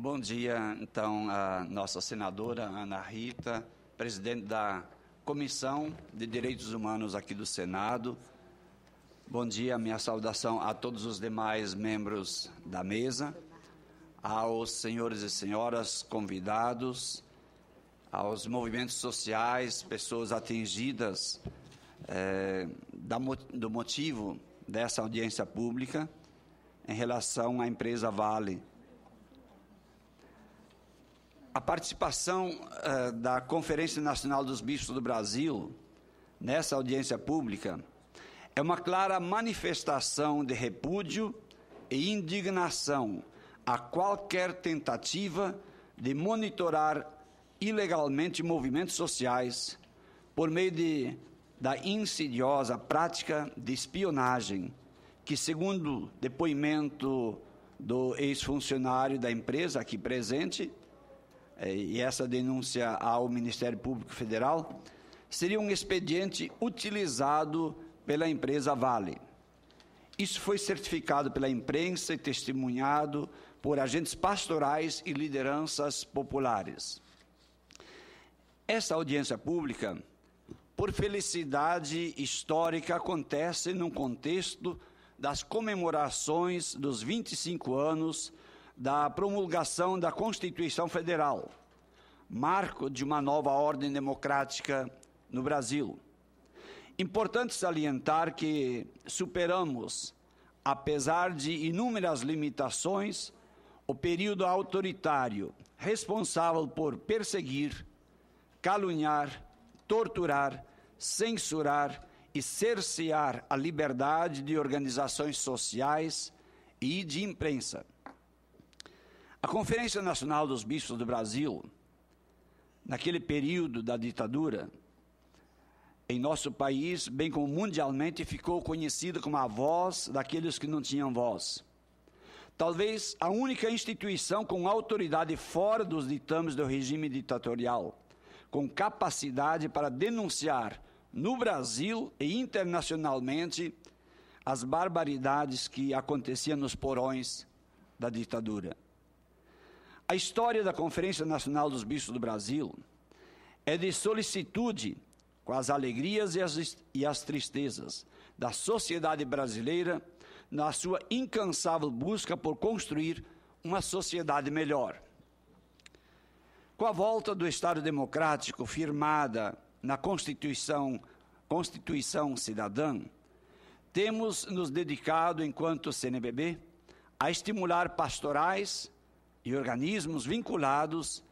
Bom dia, então, a nossa senadora Ana Rita, presidente da Comissão de Direitos Humanos aqui do Senado. Bom dia, minha saudação a todos os demais membros da mesa, aos senhores e senhoras convidados, aos movimentos sociais, pessoas atingidas é, da, do motivo dessa audiência pública em relação à empresa Vale a participação uh, da Conferência Nacional dos Bispos do Brasil nessa audiência pública é uma clara manifestação de repúdio e indignação a qualquer tentativa de monitorar ilegalmente movimentos sociais por meio de, da insidiosa prática de espionagem, que, segundo depoimento do ex-funcionário da empresa aqui presente, é, e essa denúncia ao Ministério Público Federal, seria um expediente utilizado pela empresa Vale. Isso foi certificado pela imprensa e testemunhado por agentes pastorais e lideranças populares. Essa audiência pública, por felicidade histórica, acontece num contexto das comemorações dos 25 anos da promulgação da Constituição Federal, marco de uma nova ordem democrática no Brasil. Importante salientar que superamos, apesar de inúmeras limitações, o período autoritário responsável por perseguir, caluniar, torturar, censurar e cercear a liberdade de organizações sociais e de imprensa. A Conferência Nacional dos Bispos do Brasil, naquele período da ditadura, em nosso país, bem como mundialmente, ficou conhecida como a voz daqueles que não tinham voz. Talvez a única instituição com autoridade fora dos ditames do regime ditatorial, com capacidade para denunciar no Brasil e internacionalmente as barbaridades que aconteciam nos porões da ditadura. A história da Conferência Nacional dos Bispos do Brasil é de solicitude com as alegrias e as, e as tristezas da sociedade brasileira na sua incansável busca por construir uma sociedade melhor. Com a volta do Estado Democrático firmada na Constituição, Constituição Cidadã, temos nos dedicado, enquanto CNBB, a estimular pastorais e organismos vinculados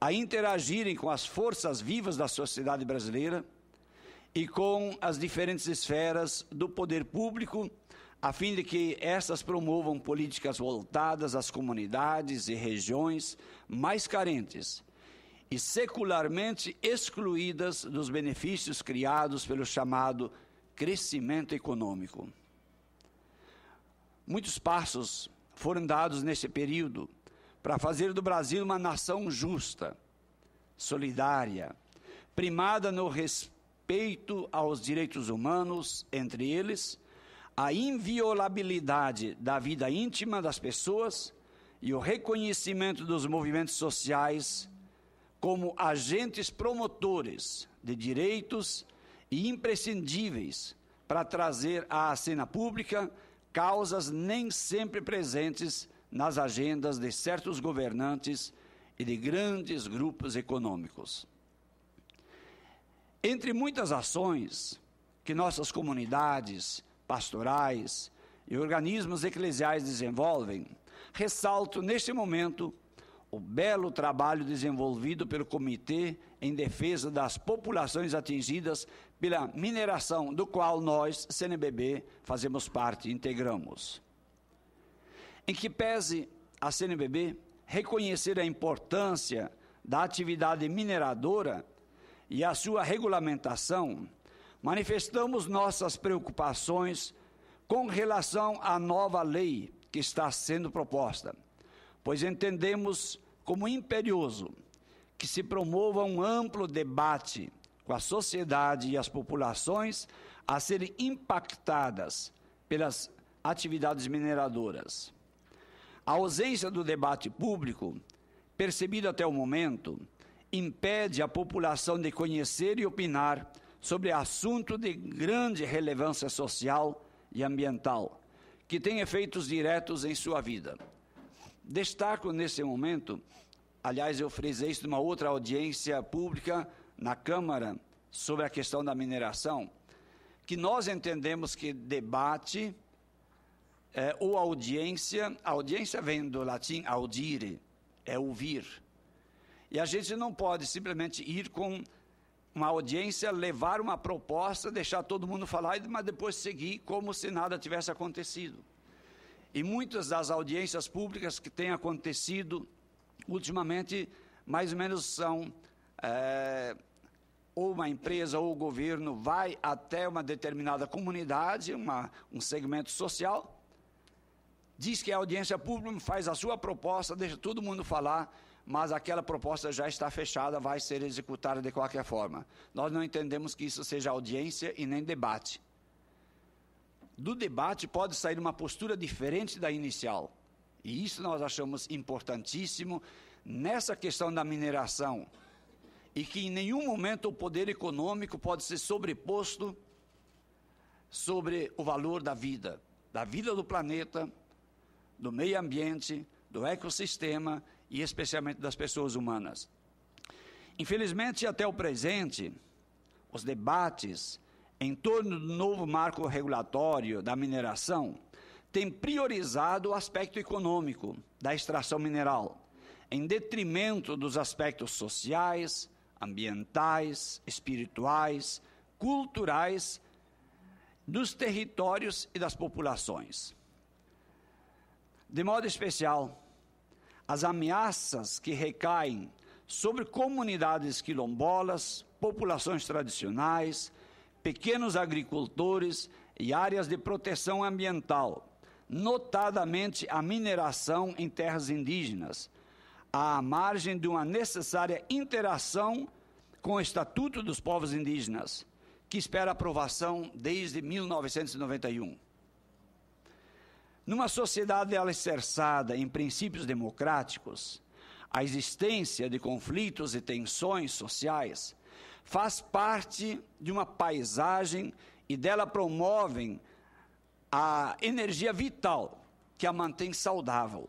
a interagirem com as forças vivas da sociedade brasileira e com as diferentes esferas do poder público, a fim de que estas promovam políticas voltadas às comunidades e regiões mais carentes e secularmente excluídas dos benefícios criados pelo chamado crescimento econômico. Muitos passos foram dados nesse período para fazer do Brasil uma nação justa, solidária, primada no respeito aos direitos humanos, entre eles a inviolabilidade da vida íntima das pessoas e o reconhecimento dos movimentos sociais como agentes promotores de direitos e imprescindíveis para trazer à cena pública causas nem sempre presentes nas agendas de certos governantes e de grandes grupos econômicos. Entre muitas ações que nossas comunidades pastorais e organismos eclesiais desenvolvem, ressalto neste momento o belo trabalho desenvolvido pelo Comitê em Defesa das Populações Atingidas pela Mineração, do qual nós, CNBB, fazemos parte e integramos. Em que pese a CNBB reconhecer a importância da atividade mineradora e a sua regulamentação, manifestamos nossas preocupações com relação à nova lei que está sendo proposta, pois entendemos como imperioso que se promova um amplo debate com a sociedade e as populações a serem impactadas pelas atividades mineradoras. A ausência do debate público, percebido até o momento, impede a população de conhecer e opinar sobre assunto de grande relevância social e ambiental, que tem efeitos diretos em sua vida. Destaco nesse momento, aliás, eu frisei isso numa outra audiência pública na Câmara sobre a questão da mineração, que nós entendemos que debate é, ou audiência. A audiência vem do latim audire, é ouvir. E a gente não pode simplesmente ir com uma audiência, levar uma proposta, deixar todo mundo falar, mas depois seguir como se nada tivesse acontecido. E muitas das audiências públicas que têm acontecido ultimamente, mais ou menos são. É, ou uma empresa ou o governo vai até uma determinada comunidade, uma, um segmento social, diz que a audiência pública faz a sua proposta, deixa todo mundo falar, mas aquela proposta já está fechada, vai ser executada de qualquer forma. Nós não entendemos que isso seja audiência e nem debate. Do debate pode sair uma postura diferente da inicial. E isso nós achamos importantíssimo nessa questão da mineração. E que em nenhum momento o poder econômico pode ser sobreposto sobre o valor da vida, da vida do planeta, do meio ambiente, do ecossistema e especialmente das pessoas humanas. Infelizmente, até o presente, os debates em torno do novo marco regulatório da mineração têm priorizado o aspecto econômico da extração mineral, em detrimento dos aspectos sociais, ambientais, espirituais, culturais dos territórios e das populações. De modo especial, as ameaças que recaem sobre comunidades quilombolas, populações tradicionais, pequenos agricultores e áreas de proteção ambiental, notadamente a mineração em terras indígenas, à margem de uma necessária interação com o Estatuto dos Povos Indígenas, que espera aprovação desde 1991. Numa sociedade alicerçada em princípios democráticos, a existência de conflitos e tensões sociais faz parte de uma paisagem e dela promovem a energia vital que a mantém saudável.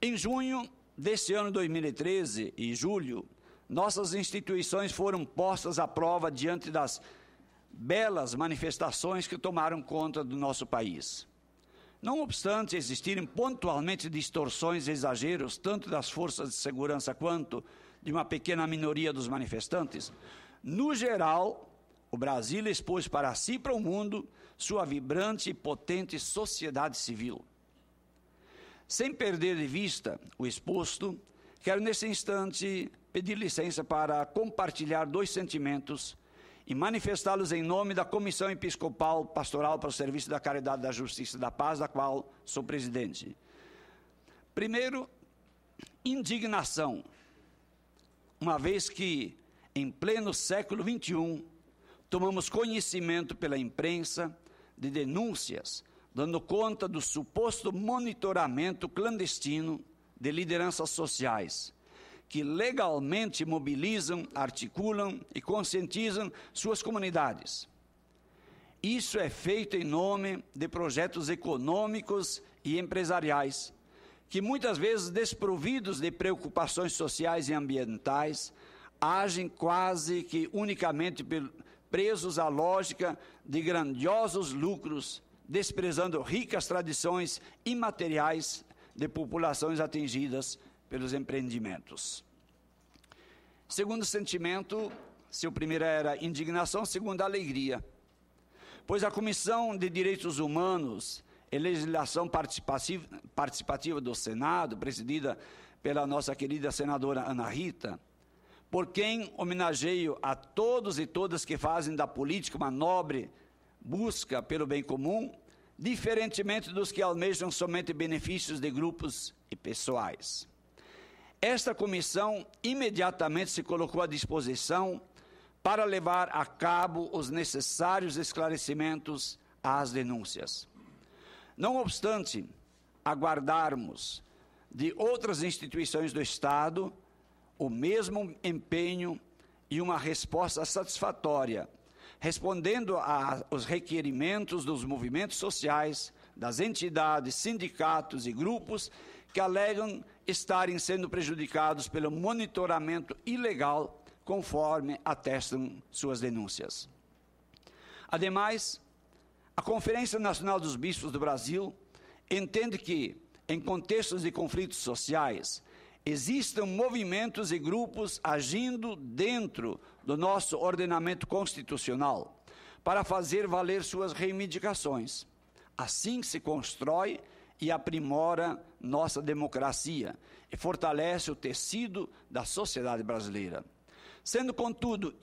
Em junho deste ano 2013 e julho, nossas instituições foram postas à prova diante das belas manifestações que tomaram conta do nosso país. Não obstante existirem pontualmente distorções e exageros, tanto das forças de segurança quanto de uma pequena minoria dos manifestantes, no geral, o Brasil expôs para si e para o mundo sua vibrante e potente sociedade civil. Sem perder de vista o exposto, quero neste instante pedir licença para compartilhar dois sentimentos e manifestá-los em nome da Comissão Episcopal Pastoral para o Serviço da Caridade, da Justiça e da Paz, da qual sou presidente. Primeiro, indignação, uma vez que, em pleno século XXI, tomamos conhecimento pela imprensa de denúncias dando conta do suposto monitoramento clandestino de lideranças sociais que legalmente mobilizam, articulam e conscientizam suas comunidades. Isso é feito em nome de projetos econômicos e empresariais, que muitas vezes desprovidos de preocupações sociais e ambientais, agem quase que unicamente presos à lógica de grandiosos lucros, desprezando ricas tradições imateriais de populações atingidas pelos empreendimentos. Segundo sentimento, seu primeiro era indignação, segundo alegria. Pois a Comissão de Direitos Humanos e Legislação Participativa do Senado, presidida pela nossa querida senadora Ana Rita, por quem homenageio a todos e todas que fazem da política uma nobre busca pelo bem comum, diferentemente dos que almejam somente benefícios de grupos e pessoais. Esta comissão imediatamente se colocou à disposição para levar a cabo os necessários esclarecimentos às denúncias. Não obstante aguardarmos de outras instituições do Estado o mesmo empenho e uma resposta satisfatória, respondendo aos requerimentos dos movimentos sociais, das entidades, sindicatos e grupos que alegam estarem sendo prejudicados pelo monitoramento ilegal, conforme atestam suas denúncias. Ademais, a Conferência Nacional dos Bispos do Brasil entende que, em contextos de conflitos sociais, existam movimentos e grupos agindo dentro do nosso ordenamento constitucional para fazer valer suas reivindicações. Assim se constrói e aprimora nossa democracia e fortalece o tecido da sociedade brasileira. Sendo, contudo,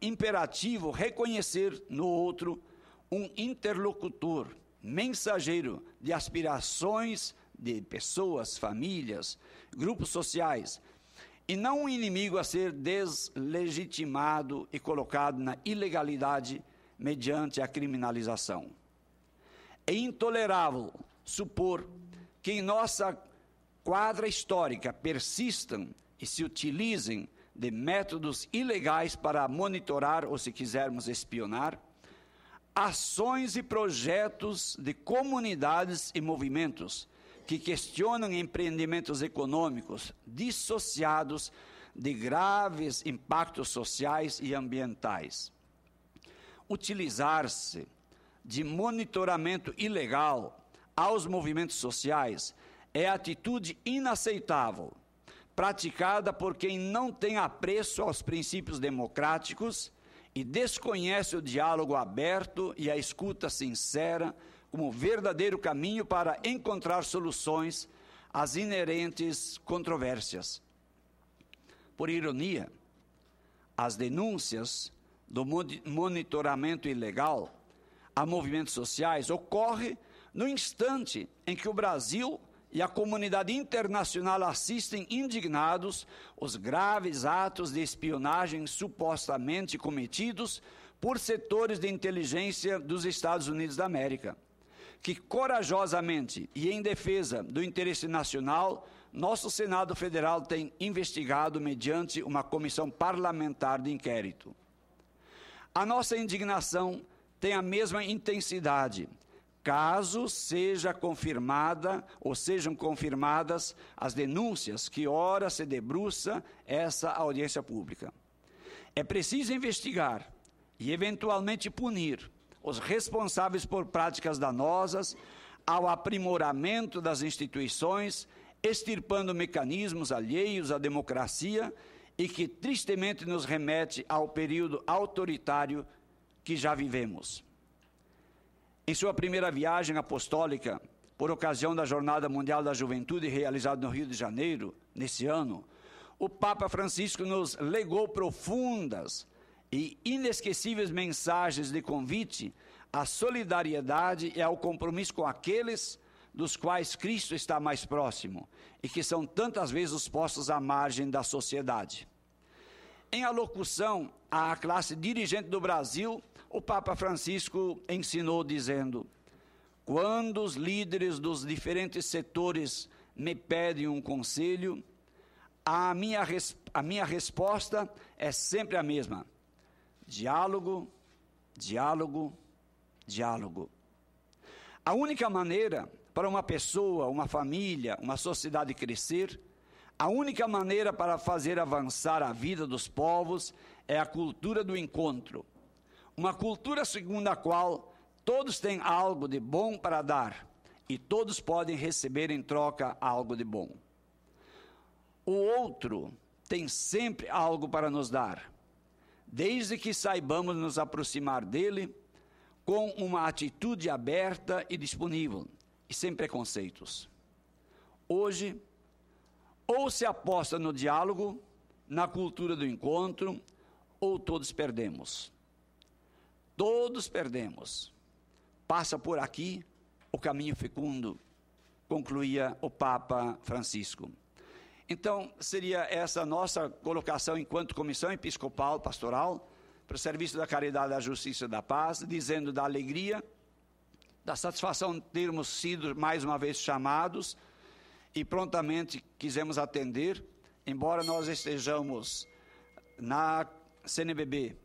imperativo reconhecer no outro um interlocutor, mensageiro de aspirações de pessoas, famílias, grupos sociais, e não um inimigo a ser deslegitimado e colocado na ilegalidade mediante a criminalização. É intolerável supor que em nossa quadra histórica persistam e se utilizem de métodos ilegais para monitorar ou, se quisermos, espionar, ações e projetos de comunidades e movimentos que questionam empreendimentos econômicos dissociados de graves impactos sociais e ambientais. Utilizar-se de monitoramento ilegal aos movimentos sociais é atitude inaceitável, praticada por quem não tem apreço aos princípios democráticos e desconhece o diálogo aberto e a escuta sincera como verdadeiro caminho para encontrar soluções às inerentes controvérsias. Por ironia, as denúncias do monitoramento ilegal a movimentos sociais ocorre no instante em que o Brasil e a comunidade internacional assistem indignados os graves atos de espionagem supostamente cometidos por setores de inteligência dos Estados Unidos da América, que corajosamente e em defesa do interesse nacional, nosso Senado Federal tem investigado mediante uma comissão parlamentar de inquérito. A nossa indignação tem a mesma intensidade, caso seja confirmada ou sejam confirmadas as denúncias que ora se debruça essa audiência pública. É preciso investigar e eventualmente punir os responsáveis por práticas danosas ao aprimoramento das instituições, extirpando mecanismos alheios à democracia e que tristemente nos remete ao período autoritário que já vivemos. Em sua primeira viagem apostólica, por ocasião da Jornada Mundial da Juventude realizada no Rio de Janeiro, nesse ano, o Papa Francisco nos legou profundas e inesquecíveis mensagens de convite à solidariedade e ao compromisso com aqueles dos quais Cristo está mais próximo e que são tantas vezes os postos à margem da sociedade. Em alocução à classe dirigente do Brasil, o Papa Francisco ensinou dizendo: Quando os líderes dos diferentes setores me pedem um conselho, a minha, a minha resposta é sempre a mesma: diálogo, diálogo, diálogo. A única maneira para uma pessoa, uma família, uma sociedade crescer a única maneira para fazer avançar a vida dos povos é a cultura do encontro. Uma cultura segundo a qual todos têm algo de bom para dar e todos podem receber em troca algo de bom. O outro tem sempre algo para nos dar, desde que saibamos nos aproximar dele com uma atitude aberta e disponível e sem preconceitos. Hoje, ou se aposta no diálogo, na cultura do encontro, ou todos perdemos. Todos perdemos. Passa por aqui o caminho fecundo, concluía o Papa Francisco. Então, seria essa nossa colocação enquanto comissão episcopal pastoral para o serviço da caridade, da justiça e da paz, dizendo da alegria, da satisfação de termos sido mais uma vez chamados e prontamente quisemos atender, embora nós estejamos na CNBB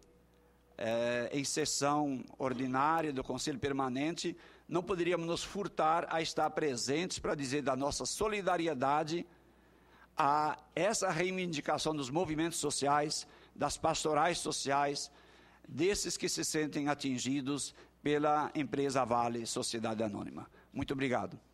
eh, em sessão ordinária do Conselho Permanente, não poderíamos nos furtar a estar presentes para dizer da nossa solidariedade a essa reivindicação dos movimentos sociais, das pastorais sociais, desses que se sentem atingidos pela empresa Vale Sociedade Anônima. Muito obrigado.